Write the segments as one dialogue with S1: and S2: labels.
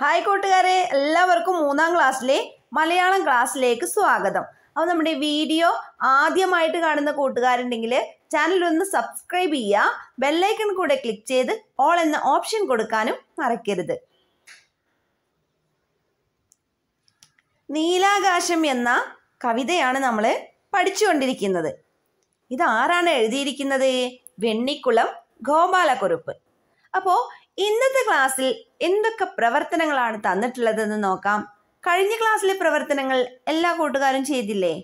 S1: hi കൂട്ടുകാരെ എല്ലാവർക്കും മൂന്നാം ക്ലാസ്സിലെ മലയാളം ക്ലാസ്സിലേക്ക് സ്വാഗതം അപ്പോൾ നമ്മുടെ വീഡിയോ ആദ്യമായിട്ട് കാണുന്ന കൂട്ടുകാരുണ്ടെങ്കിൽ ചാനൽ ഒന്ന് സബ്സ്ക്രൈബ് ചെയ്യുക ബെല്ലൈക്കൺ കൂടെ ക്ലിക്ക് ചെയ്ത് ഓൾ എന്ന ഓപ്ഷൻ കൊടുക്കാനും മറക്കരുത് നീലാകാശം എന്ന കവിതയാണ് നമ്മൾ പഠിച്ചുകൊണ്ടിരിക്കുന്നത് ഇത് ആരാണ് എഴുതിയിരിക്കുന്നത് വെണ്ണിക്കുളം ഗോപാലക്കുറുപ്പ് അപ്പോൾ ഇന്നത്തെ ക്ലാസ്സിൽ എന്തൊക്കെ പ്രവർത്തനങ്ങളാണ് തന്നിട്ടുള്ളതെന്ന് നോക്കാം കഴിഞ്ഞ ക്ലാസ്സിലെ പ്രവർത്തനങ്ങൾ എല്ലാ കൂട്ടുകാരും ചെയ്തില്ലേ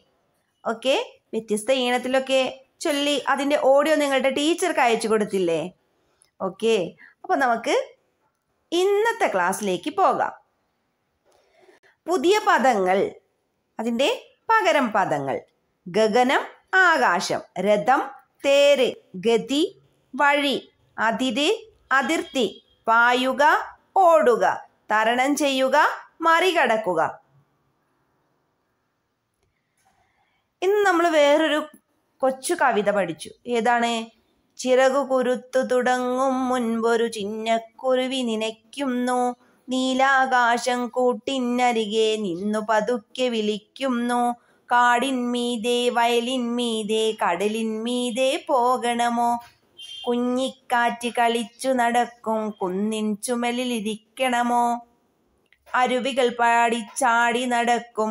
S1: ഓക്കെ വ്യത്യസ്ത ഈണത്തിലൊക്കെ ചൊല്ലി അതിൻ്റെ ഓഡിയോ നിങ്ങളുടെ ടീച്ചർക്ക് അയച്ചു കൊടുത്തില്ലേ ഓക്കെ അപ്പോൾ നമുക്ക് ഇന്നത്തെ ക്ലാസ്സിലേക്ക് പോകാം പുതിയ പദങ്ങൾ അതിൻ്റെ പകരം പദങ്ങൾ ഗഗനം ആകാശം രഥം തേര് ഗതി വഴി അതിര് അതിർത്തി പായുക ഓടുക തരണം ചെയ്യുക മറികടക്കുക ഇന്ന് നമ്മൾ വേറൊരു കൊച്ചു കവിത പഠിച്ചു ഏതാണ് ചിറകു കുരുത്തു തുടങ്ങും മുൻപൊരു ചിന്നക്കുരുവി നിനയ്ക്കുന്നു നീലാകാശം കൂട്ടിനരികെ നിന്നു പതുക്കെ വിളിക്കുന്നു കാടിന്മീതേ വയലിന്മീതേ കടലിന്മീതേ പോകണമോ കുഞ്ഞിക്കാറ്റ് കളിച്ചു നടക്കും കുന്നിൻ ഇരിക്കണമോ അരുവികൾ പാടി ചാടി നടക്കും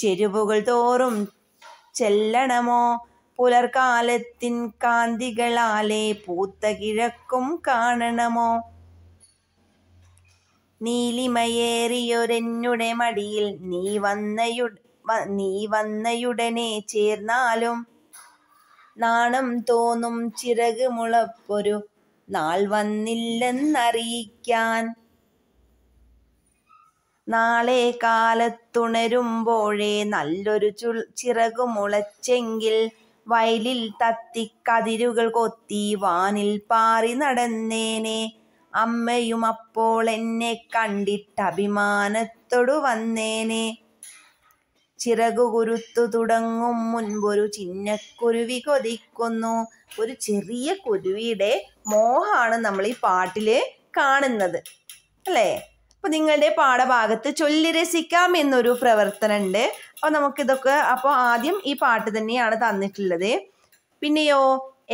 S1: ചെരുവുകൾ തോറും ചെല്ലണമോ പുലർകാലത്തിൻ കാന്തികളാലെ പൂത്ത കിഴക്കും കാണണമോ നീലിമയേറിയൊരെന്നുടെ മടിയിൽ നീ വന്നയു നീ വന്നയുടനെ ചേർന്നാലും നാണം തോന്നും ചിറക് മുളപ്പൊരു നാൾ വന്നില്ലെന്നറിയിക്കാൻ നാളെ കാലത്തുണരുമ്പോഴേ നല്ലൊരു ചു ചിറക് മുളച്ചെങ്കിൽ വയലിൽ തത്തി കതിരുകൾ കൊത്തി വാനിൽ പാറി നടന്നേനെ അമ്മയും അപ്പോൾ എന്നെ കണ്ടിട്ട് അഭിമാനത്തോടു വന്നേനെ ചിറകുകുരുത്തു തുടങ്ങും മുൻപൊരു ചിന്നക്കുരുവി കൊതിക്കുന്നു ഒരു ചെറിയ കുരുവിയുടെ മോഹാണ് നമ്മൾ ഈ പാട്ടില് കാണുന്നത് അല്ലേ അപ്പോൾ നിങ്ങളുടെ പാഠഭാഗത്ത് ചൊല്ലി രസിക്കാം എന്നൊരു ഉണ്ട് അപ്പോൾ നമുക്കിതൊക്കെ അപ്പോൾ ആദ്യം ഈ പാട്ട് തന്നെയാണ് തന്നിട്ടുള്ളത് പിന്നെയോ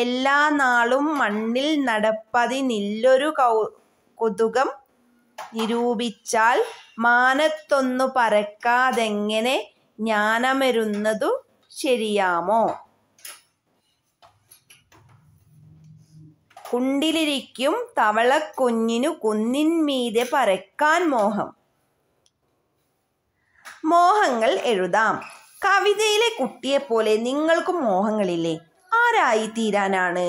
S1: എല്ലാ നാളും മണ്ണിൽ നില്ലൊരു കൗ കൊതുകം നിരൂപിച്ചാൽ മാനത്തൊന്നു പരക്കാതെങ്ങനെ ജ്ഞാനമരുന്നതു ശരിയാമോ കുണ്ടിലിരിക്കും തവളക്കുഞ്ഞിനു കുന്നിൻമീതെ പരക്കാൻ മോഹം മോഹങ്ങൾ എഴുതാം കവിതയിലെ കുട്ടിയെപ്പോലെ നിങ്ങൾക്കും മോഹങ്ങളില്ലേ ആരായി തീരാനാണ്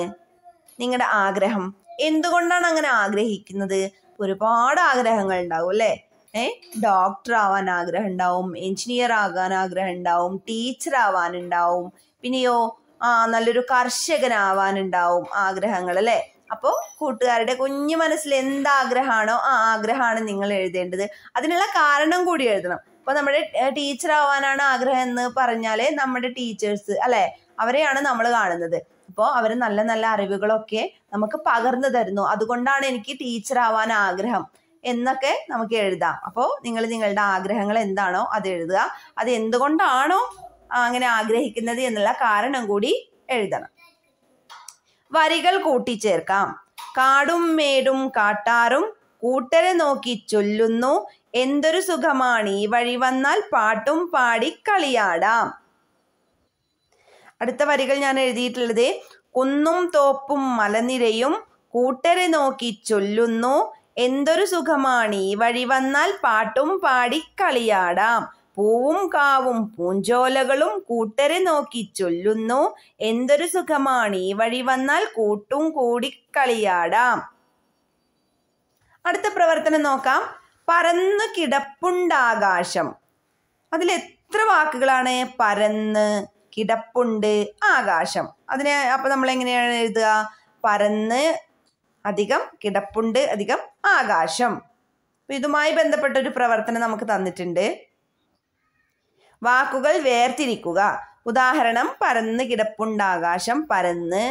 S1: നിങ്ങളുടെ ആഗ്രഹം എന്തുകൊണ്ടാണ് അങ്ങനെ ആഗ്രഹിക്കുന്നത് ഒരുപാട് ആഗ്രഹങ്ങൾ ഉണ്ടാവും അല്ലേ ഡോക്ടർ ആവാൻ ആഗ്രഹം ഉണ്ടാവും എഞ്ചിനീയർ ആകാൻ ആഗ്രഹം ഉണ്ടാവും ടീച്ചർ ഉണ്ടാവും പിന്നെയോ ആ നല്ലൊരു കർഷകനാവാനുണ്ടാവും ആഗ്രഹങ്ങൾ അല്ലേ അപ്പോൾ കൂട്ടുകാരുടെ കുഞ്ഞു മനസ്സിൽ ആഗ്രഹമാണോ ആ ആഗ്രഹമാണ് നിങ്ങൾ എഴുതേണ്ടത് അതിനുള്ള കാരണം കൂടി എഴുതണം അപ്പോൾ നമ്മുടെ ടീച്ചർ ആവാനാണ് ആഗ്രഹം എന്ന് പറഞ്ഞാല് നമ്മുടെ ടീച്ചേഴ്സ് അല്ലേ അവരെയാണ് നമ്മൾ കാണുന്നത് അപ്പോൾ അവർ നല്ല നല്ല അറിവുകളൊക്കെ നമുക്ക് പകർന്നു തരുന്നു അതുകൊണ്ടാണ് എനിക്ക് ടീച്ചർ ആവാൻ ആഗ്രഹം എന്നൊക്കെ നമുക്ക് എഴുതാം അപ്പോൾ നിങ്ങൾ നിങ്ങളുടെ ആഗ്രഹങ്ങൾ എന്താണോ അത് എഴുതുക അത് എന്തുകൊണ്ടാണോ അങ്ങനെ ആഗ്രഹിക്കുന്നത് എന്നുള്ള കാരണം കൂടി എഴുതണം വരികൾ കൂട്ടിച്ചേർക്കാം കാടും മേടും കാട്ടാറും കൂട്ടരെ നോക്കി ചൊല്ലുന്നു എന്തൊരു സുഖമാണ് ഈ വഴി വന്നാൽ പാട്ടും പാടി കളിയാടാം അടുത്ത വരികൾ ഞാൻ എഴുതിയിട്ടുള്ളത് കുന്നും തോപ്പും മലനിരയും കൂട്ടരെ നോക്കി ചൊല്ലുന്നു എന്തൊരു ഈ വഴി വന്നാൽ പാട്ടും പാടി കളിയാടാം പൂവും കാവും പൂഞ്ചോലകളും കൂട്ടരെ നോക്കി ചൊല്ലുന്നു എന്തൊരു ഈ വഴി വന്നാൽ കൂട്ടും കൂടി കളിയാടാം അടുത്ത പ്രവർത്തനം നോക്കാം പരന്ന് കിടപ്പുണ്ടാകാശം അതിൽ എത്ര വാക്കുകളാണ് പരന്ന് കിടപ്പുണ്ട് ആകാശം അതിനെ അപ്പൊ നമ്മൾ എങ്ങനെയാണ് എഴുതുക പരന്ന് അധികം കിടപ്പുണ്ട് അധികം ആകാശം അപ്പം ഇതുമായി ബന്ധപ്പെട്ട ഒരു പ്രവർത്തനം നമുക്ക് തന്നിട്ടുണ്ട് വാക്കുകൾ വേർതിരിക്കുക ഉദാഹരണം പരന്ന് ആകാശം പരന്ന്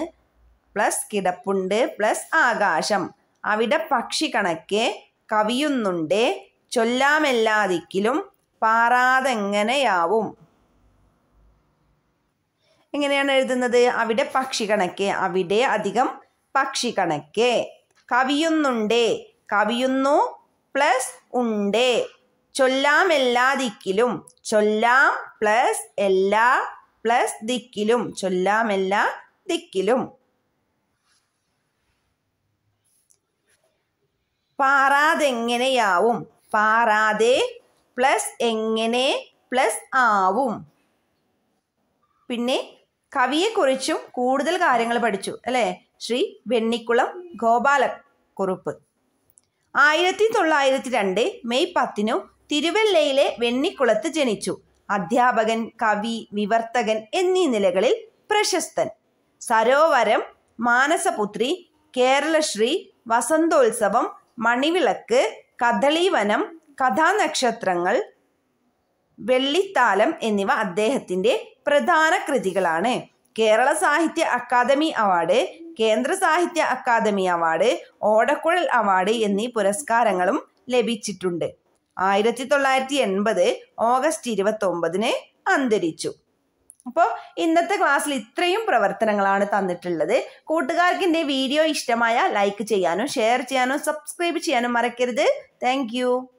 S1: പ്ലസ് കിടപ്പുണ്ട് പ്ലസ് ആകാശം അവിടെ പക്ഷി കണക്ക് കവിയുന്നുണ്ട് ചൊല്ലാമെല്ലാതിക്കിലും പാറാതെങ്ങനെയാവും എങ്ങനെയാണ് എഴുതുന്നത് അവിടെ പക്ഷി കണക്ക് അവിടെ അധികം പക്ഷി കണക്കെ കവിയുന്നുണ്ടേ കവിയുന്നു പ്ലസ് ഉണ്ടേ ചൊല്ലാം എല്ലാ ദിക്കിലും ചൊല്ലാം പ്ലസ് എല്ലാ പ്ലസ് ദിക്കിലും ചൊല്ലാം എല്ലാ ദിക്കിലും പാറാതെങ്ങനെയാവും പാറാതെ പ്ലസ് എങ്ങനെ പ്ലസ് ആവും പിന്നെ കവിയെക്കുറിച്ചും കൂടുതൽ കാര്യങ്ങൾ പഠിച്ചു അല്ലേ ശ്രീ വെണ്ണിക്കുളം ഗോപാലക്കുറുപ്പ് ആയിരത്തി തൊള്ളായിരത്തി രണ്ട് മെയ് പത്തിനു തിരുവല്ലയിലെ വെണ്ണിക്കുളത്ത് ജനിച്ചു അധ്യാപകൻ കവി വിവർത്തകൻ എന്നീ നിലകളിൽ പ്രശസ്തൻ സരോവരം മാനസപുത്രി കേരളശ്രീ വസന്തോത്സവം മണിവിളക്ക് കഥളീവനം കഥാനക്ഷത്രങ്ങൾ വെള്ളിത്താലം എന്നിവ അദ്ദേഹത്തിൻ്റെ പ്രധാന കൃതികളാണ് കേരള സാഹിത്യ അക്കാദമി അവാർഡ് കേന്ദ്ര സാഹിത്യ അക്കാദമി അവാർഡ് ഓടക്കുഴൽ അവാർഡ് എന്നീ പുരസ്കാരങ്ങളും ലഭിച്ചിട്ടുണ്ട് ആയിരത്തി തൊള്ളായിരത്തി എൺപത് ഓഗസ്റ്റ് ഇരുപത്തൊമ്പതിന് അന്തരിച്ചു അപ്പോൾ ഇന്നത്തെ ക്ലാസ്സിൽ ഇത്രയും പ്രവർത്തനങ്ങളാണ് തന്നിട്ടുള്ളത് കൂട്ടുകാർക്ക് എൻ്റെ വീഡിയോ ഇഷ്ടമായ ലൈക്ക് ചെയ്യാനും ഷെയർ ചെയ്യാനും സബ്സ്ക്രൈബ് ചെയ്യാനും മറക്കരുത് താങ്ക്